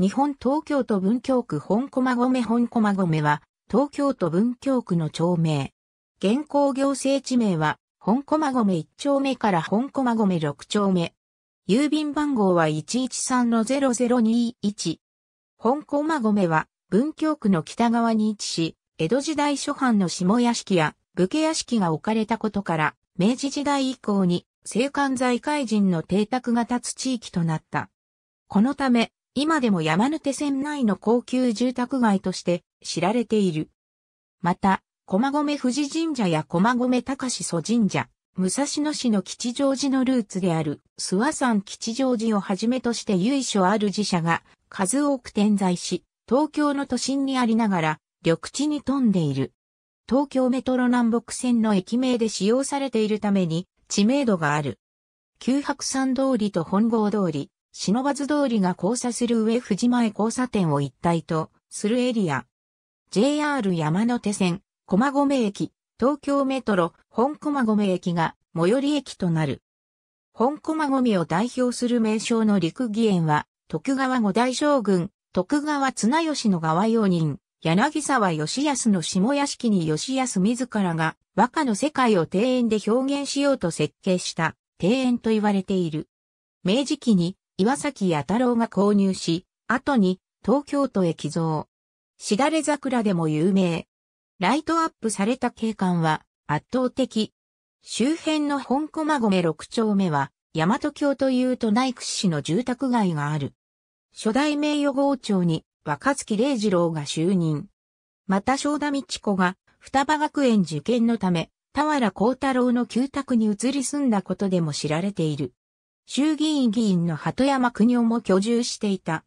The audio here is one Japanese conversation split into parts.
日本東京都文京区本駒込本駒込は、東京都文京区の町名。現行行政地名は、本駒込1丁目から本駒込6丁目。郵便番号は113-0021。本駒込は、文京区の北側に位置し、江戸時代初版の下屋敷や武家屋敷が置かれたことから、明治時代以降に、青函財界人の邸宅が立つ地域となった。このため、今でも山手線内の高級住宅街として知られている。また、駒込富士神社や駒込高志祖神社、武蔵野市の吉祥寺のルーツである諏訪山吉祥寺をはじめとして由緒ある寺社が数多く点在し、東京の都心にありながら緑地に富んでいる。東京メトロ南北線の駅名で使用されているために知名度がある。九白山通りと本郷通り、忍ばず通りが交差する上藤前交差点を一体とするエリア。JR 山手線、駒込駅、東京メトロ、本駒込駅が最寄り駅となる。本駒込を代表する名称の陸義園は、徳川五大将軍、徳川綱吉の側用人、柳沢義康の下屋敷に義康自らが和歌の世界を庭園で表現しようと設計した庭園と言われている。明治期に岩崎弥太郎が購入し、後に東京都へ寄贈。しだれ桜でも有名。ライトアップされた景観は圧倒的。周辺の本駒込6丁目は、大和京という都内屈指の住宅街がある。初代名誉号長に若月礼二郎が就任。また正田道子が双葉学園受験のため、田原幸太郎の旧宅に移り住んだことでも知られている。衆議院議員の鳩山邦夫も居住していた。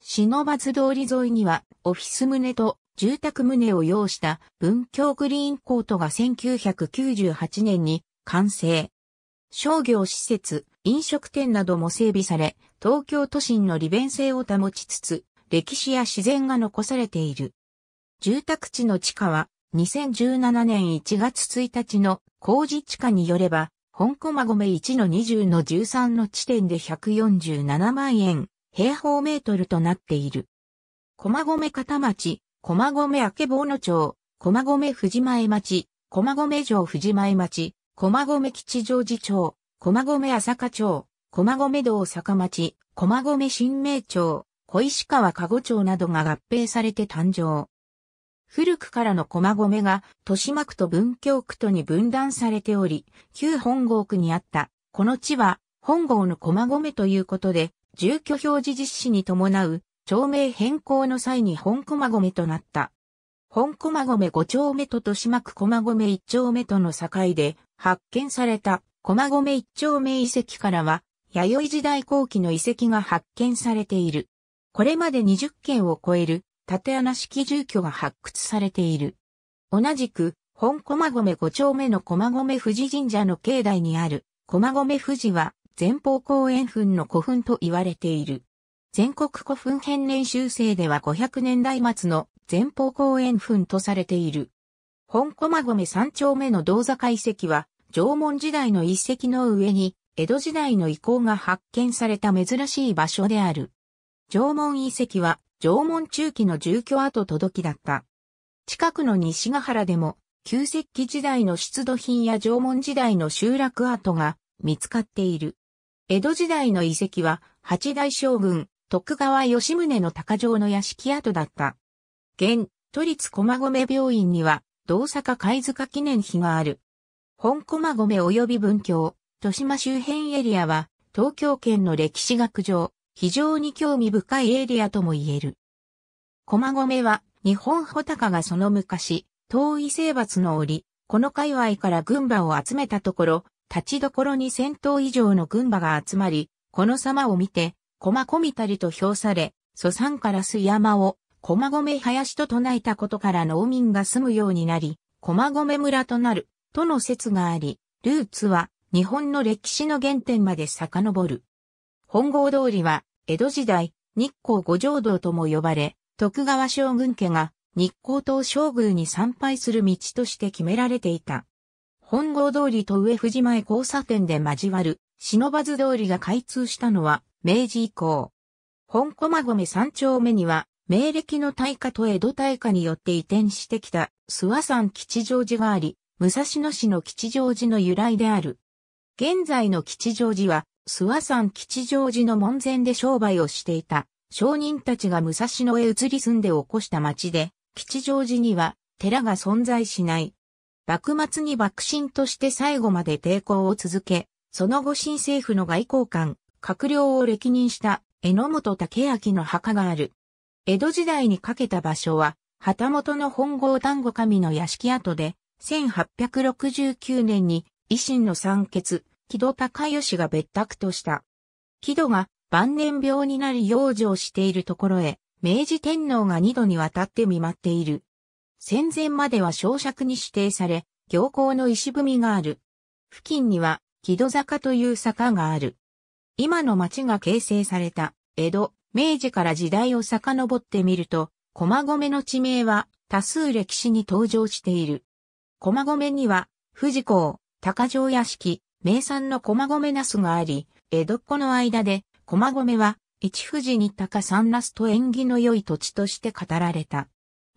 忍ばず通り沿いには、オフィス棟と住宅棟を要した文京グリーンコートが1998年に完成。商業施設、飲食店なども整備され、東京都心の利便性を保ちつつ、歴史や自然が残されている。住宅地の地価は、2017年1月1日の工事地価によれば、本駒込1の20の13の地点で147万円、平方メートルとなっている。駒込片町、駒込明曙の町、駒込藤前町、駒込城藤前町、駒込吉祥寺町、駒込朝霞町、駒込道坂町、駒込新名町、小石川加護町などが合併されて誕生。古くからの駒込が、豊島区と文京区とに分断されており、旧本郷区にあった、この地は、本郷の駒込ということで、住居表示実施に伴う、町名変更の際に本駒込となった。本駒込五丁目と豊島区駒込一丁目との境で、発見された駒込一丁目遺跡からは、弥生時代後期の遺跡が発見されている。これまで20件を超える縦穴式住居が発掘されている。同じく、本駒込5丁目の駒込富士神社の境内にある、駒込富士は、前方後円墳の古墳と言われている。全国古墳編年修正では500年代末の前方後円墳とされている。本駒込三丁目の銅座遺跡は、縄文時代の遺跡の上に、江戸時代の遺構が発見された珍しい場所である。縄文遺跡は、縄文中期の住居跡届きだった。近くの西ヶ原でも、旧石器時代の出土品や縄文時代の集落跡が見つかっている。江戸時代の遺跡は、八代将軍、徳川吉宗の鷹城の屋敷跡だった。現、都立駒込病院には、道坂貝塚記念碑がある。本駒込及び文京、豊島周辺エリアは、東京圏の歴史学上、非常に興味深いエリアとも言える。駒込は日本穂高がその昔、遠い征伐の折、この界隈から軍馬を集めたところ、立ちどころに戦闘以上の軍馬が集まり、この様を見て、駒込みたりと評され、祖山から須山を、駒込林と唱えたことから農民が住むようになり、駒込村となる、との説があり、ルーツは日本の歴史の原点まで遡る。本郷通りは、江戸時代、日光五条道とも呼ばれ、徳川将軍家が日光島将軍に参拝する道として決められていた。本郷通りと上藤前交差点で交わる、忍ばず通りが開通したのは、明治以降。本駒込三丁目には、明暦の大火と江戸大火によって移転してきた、諏訪山吉祥寺があり、武蔵野市の吉祥寺の由来である。現在の吉祥寺は、諏訪山吉祥寺の門前で商売をしていた商人たちが武蔵野へ移り住んで起こした町で、吉祥寺には寺が存在しない。幕末に幕臣として最後まで抵抗を続け、その後新政府の外交官、閣僚を歴任した榎本武明の墓がある。江戸時代にかけた場所は、旗本の本郷丹後神の屋敷跡で、1869年に維新の三欠、木戸孝義が別宅とした。木戸が晩年病になり養生しているところへ、明治天皇が二度にわたって見舞っている。戦前までは小尺に指定され、行幸の石踏みがある。付近には、木戸坂という坂がある。今の町が形成された、江戸、明治から時代を遡ってみると、駒込の地名は多数歴史に登場している。駒込には、富士港、高城屋敷、名産の駒込ナスがあり、江戸っ子の間で、駒込は、一富士に高三ナスと縁起の良い土地として語られた。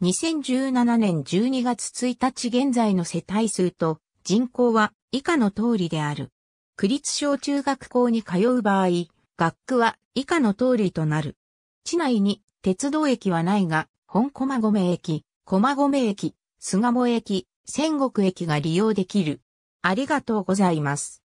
2017年12月1日現在の世帯数と人口は以下の通りである。区立小中学校に通う場合、学区は以下の通りとなる。地内に鉄道駅はないが、本駒込駅、駒込駅、菅鴨駅、仙石駅が利用できる。ありがとうございます。